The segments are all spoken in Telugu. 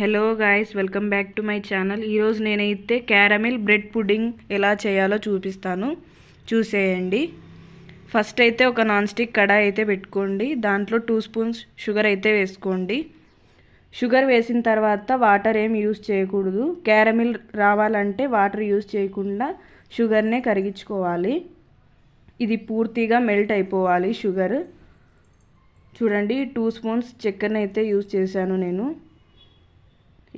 hello guys welcome back to my channel ఈరోజు నేనైతే క్యారమిల్ బ్రెడ్ పుడ్డింగ్ ఎలా చేయాలో చూపిస్తాను చూసేయండి ఫస్ట్ అయితే ఒక నాన్ స్టిక్ కడాయి అయితే పెట్టుకోండి దాంట్లో టూ స్పూన్స్ షుగర్ అయితే వేసుకోండి షుగర్ వేసిన తర్వాత వాటర్ ఏం యూస్ చేయకూడదు క్యారమిల్ రావాలంటే వాటర్ యూస్ చేయకుండా షుగర్నే కరిగించుకోవాలి ఇది పూర్తిగా మెల్ట్ అయిపోవాలి షుగర్ చూడండి టూ స్పూన్స్ చక్కెరనైతే యూస్ చేశాను నేను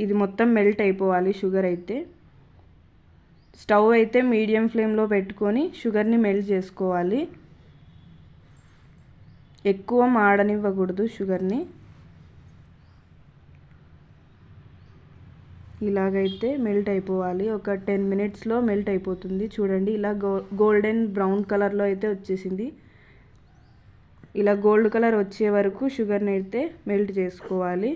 ఇది మొత్తం మెల్ట్ అయిపోవాలి షుగర్ అయితే స్టవ్ అయితే మీడియం ఫ్లేమ్లో పెట్టుకొని షుగర్ని మెల్ట్ చేసుకోవాలి ఎక్కువ మాడనివ్వకూడదు షుగర్ని ఇలాగైతే మెల్ట్ అయిపోవాలి ఒక టెన్ మినిట్స్లో మెల్ట్ అయిపోతుంది చూడండి ఇలా గో గోల్డెన్ బ్రౌన్ కలర్లో అయితే వచ్చేసింది ఇలా గోల్డ్ కలర్ వచ్చే వరకు షుగర్ని అయితే మెల్ట్ చేసుకోవాలి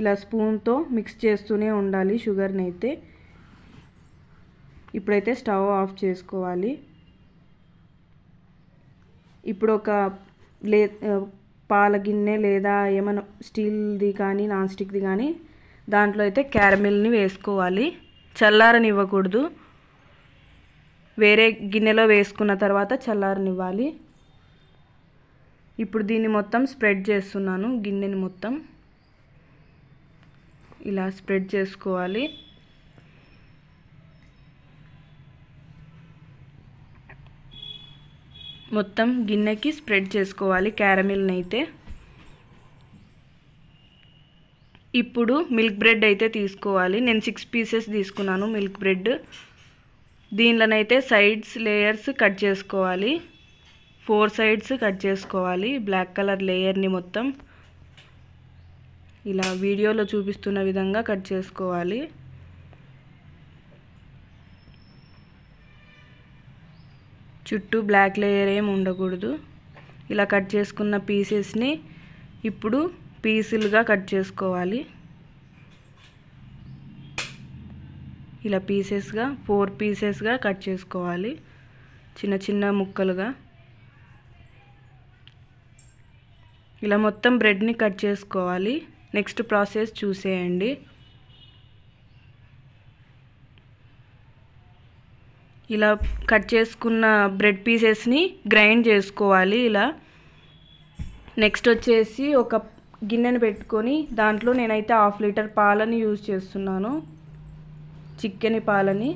ఇలా స్పూన్తో మిక్స్ చేస్తూనే ఉండాలి షుగర్ని అయితే ఇప్పుడైతే స్టవ్ ఆఫ్ చేసుకోవాలి ఇప్పుడు ఒక లే పాల గిన్నె లేదా ఏమైనా స్టీల్ది కానీ నాన్ స్టిక్ది కానీ దాంట్లో అయితే క్యారమిల్ని వేసుకోవాలి చల్లారనివ్వకూడదు వేరే గిన్నెలో వేసుకున్న తర్వాత చల్లారనివ్వాలి ఇప్పుడు దీన్ని మొత్తం స్ప్రెడ్ చేస్తున్నాను గిన్నెని మొత్తం ఇలా స్ప్రెడ్ చేసుకోవాలి మొత్తం గిన్నెకి స్ప్రెడ్ చేసుకోవాలి క్యారమిల్ని అయితే ఇప్పుడు మిల్క్ బ్రెడ్ అయితే తీసుకోవాలి నేను సిక్స్ పీసెస్ తీసుకున్నాను మిల్క్ బ్రెడ్ దీనిలోనైతే సైడ్స్ లేయర్స్ కట్ చేసుకోవాలి ఫోర్ సైడ్స్ కట్ చేసుకోవాలి బ్లాక్ కలర్ లేయర్ని మొత్తం ఇలా వీడియోలో చూపిస్తున్న విధంగా కట్ చేసుకోవాలి చుట్టూ బ్లాక్ లేయర్ ఏమి ఉండకూడదు ఇలా కట్ చేసుకున్న పీసెస్ని ఇప్పుడు పీసులుగా కట్ చేసుకోవాలి ఇలా పీసెస్గా ఫోర్ పీసెస్గా కట్ చేసుకోవాలి చిన్న చిన్న ముక్కలుగా ఇలా మొత్తం బ్రెడ్ని కట్ చేసుకోవాలి నెక్స్ట్ ప్రాసెస్ చూసేయండి ఇలా కట్ చేసుకున్న బ్రెడ్ పీసెస్ని గ్రైండ్ చేసుకోవాలి ఇలా నెక్స్ట్ వచ్చేసి ఒక గిన్నెను పెట్టుకొని దాంట్లో నేనైతే హాఫ్ లీటర్ పాలని యూజ్ చేస్తున్నాను చికెన్ పాలని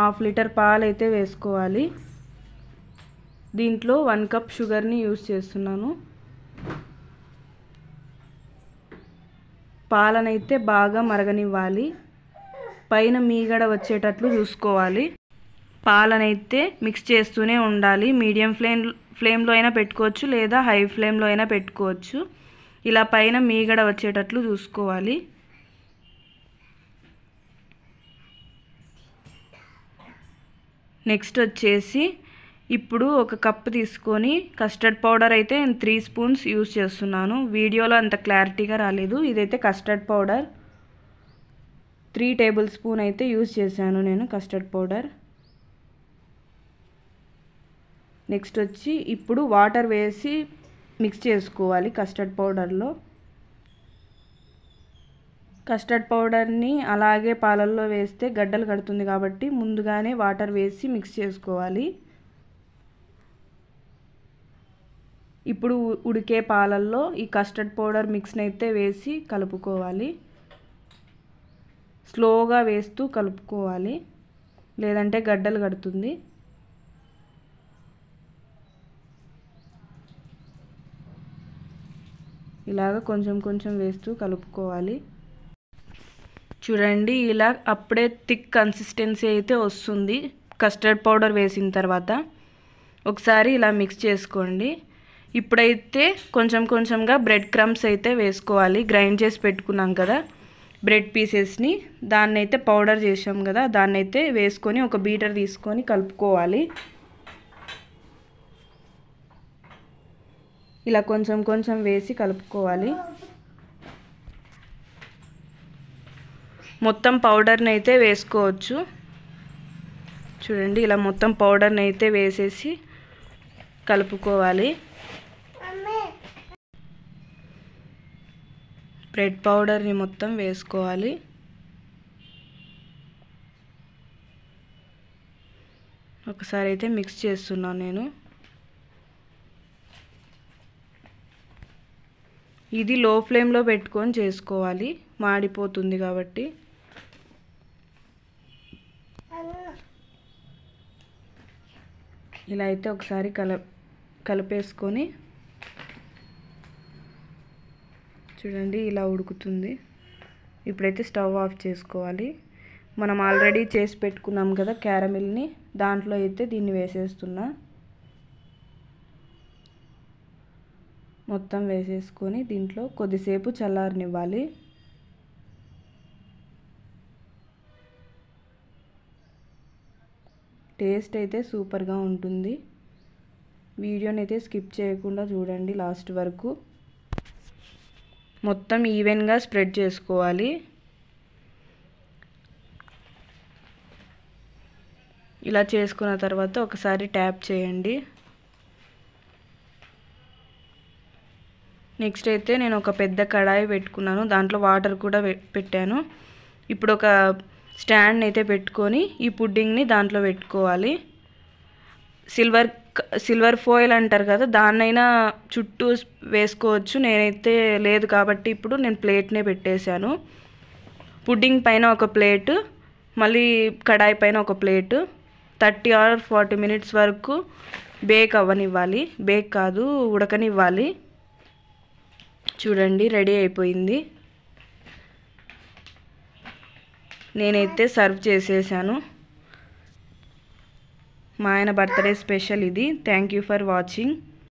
హాఫ్ లీటర్ పాలు అయితే వేసుకోవాలి దీంట్లో వన్ కప్ షుగర్ని యూజ్ చేస్తున్నాను పాలనైతే బాగా మరగనివ్వాలి పైన మీగడ వచ్చేటట్లు చూసుకోవాలి పాలనైతే మిక్స్ చేస్తూనే ఉండాలి మీడియం ఫ్లేమ్ ఫ్లేమ్లో అయినా పెట్టుకోవచ్చు లేదా హై ఫ్లేమ్లో అయినా పెట్టుకోవచ్చు ఇలా పైన మీగడ వచ్చేటట్లు చూసుకోవాలి నెక్స్ట్ వచ్చేసి ఇప్పుడు ఒక కప్ తీసుకొని కస్టర్డ్ పౌడర్ అయితే నేను త్రీ స్పూన్స్ యూజ్ చేస్తున్నాను వీడియోలో అంత క్లారిటీగా రాలేదు ఇదైతే custard powder three tablespoon అయితే యూజ్ చేశాను నేను కస్టర్డ్ పౌడర్ నెక్స్ట్ వచ్చి ఇప్పుడు వాటర్ వేసి మిక్స్ చేసుకోవాలి కస్టర్డ్ పౌడర్లో కస్టర్డ్ పౌడర్ని అలాగే పాలల్లో వేస్తే గడ్డలు కడుతుంది కాబట్టి ముందుగానే వాటర్ వేసి మిక్స్ చేసుకోవాలి ఇప్పుడు ఉడికే పాలల్లో ఈ కస్టర్డ్ పౌడర్ మిక్స్ని అయితే వేసి కలుపుకోవాలి స్లోగా వేస్తూ కలుపుకోవాలి లేదంటే గడ్డలు కడుతుంది ఇలాగ కొంచెం కొంచెం వేస్తూ కలుపుకోవాలి చూడండి ఇలా అప్పుడే థిక్ కన్సిస్టెన్సీ అయితే వస్తుంది కస్టర్డ్ పౌడర్ వేసిన తర్వాత ఒకసారి ఇలా మిక్స్ చేసుకోండి ఇప్పుడైతే కొంచెం కొంచెంగా బ్రెడ్ క్రమ్స్ అయితే వేసుకోవాలి గ్రైండ్ చేసి పెట్టుకున్నాం కదా బ్రెడ్ పీసెస్ని దాన్ని అయితే పౌడర్ చేసాం కదా దాన్ని అయితే వేసుకొని ఒక బీటర్ తీసుకొని కలుపుకోవాలి ఇలా కొంచెం కొంచెం వేసి కలుపుకోవాలి మొత్తం పౌడర్ని అయితే వేసుకోవచ్చు చూడండి ఇలా మొత్తం పౌడర్ని అయితే వేసేసి కలుపుకోవాలి రెడ్ పౌడర్ని మొత్తం వేసుకోవాలి ఒకసారి అయితే మిక్స్ చేస్తున్నాను నేను ఇది లో ఫ్లేమ్లో పెట్టుకొని చేసుకోవాలి మాడిపోతుంది కాబట్టి ఇలా అయితే ఒకసారి కల కలిపేసుకొని చూడండి ఇలా ఉడుకుతుంది ఇప్పుడైతే స్టవ్ ఆఫ్ చేసుకోవాలి మనం ఆల్రెడీ చేసి పెట్టుకున్నాం కదా క్యారమిల్ని దాంట్లో అయితే దీన్ని వేసేస్తున్నా మొత్తం వేసేసుకొని దీంట్లో కొద్దిసేపు చల్లారనివ్వాలి టేస్ట్ అయితే సూపర్గా ఉంటుంది వీడియోని అయితే స్కిప్ చేయకుండా చూడండి లాస్ట్ వరకు మొత్తం ఈవెన్గా స్ప్రెడ్ చేసుకోవాలి ఇలా చేసుకున్న తర్వాత ఒకసారి ట్యాప్ చేయండి నెక్స్ట్ అయితే నేను ఒక పెద్ద కడాయి పెట్టుకున్నాను దాంట్లో వాటర్ కూడా పెట్టాను ఇప్పుడు ఒక స్టాండ్ అయితే పెట్టుకొని ఈ పుడ్డింగ్ని దాంట్లో పెట్టుకోవాలి సిల్వర్ సిల్వర్ ఫోయిల్ అంటారు కదా దాన్నైనా చుట్టూ వేసుకోవచ్చు నేనైతే లేదు కాబట్టి ఇప్పుడు నేను ప్లేట్నే పెట్టేశాను పుడ్డింగ్ పైన ఒక ప్లేట్ మళ్ళీ కడాయి పైన ఒక plate thirty or forty minutes వరకు బేక్ అవ్వనివ్వాలి బేక్ కాదు ఉడకనివ్వాలి చూడండి రెడీ అయిపోయింది నేనైతే సర్వ్ చేసేసాను మా ఆయన బర్త్డే స్పెషల్ ఇది థ్యాంక్ యూ ఫర్ వాచింగ్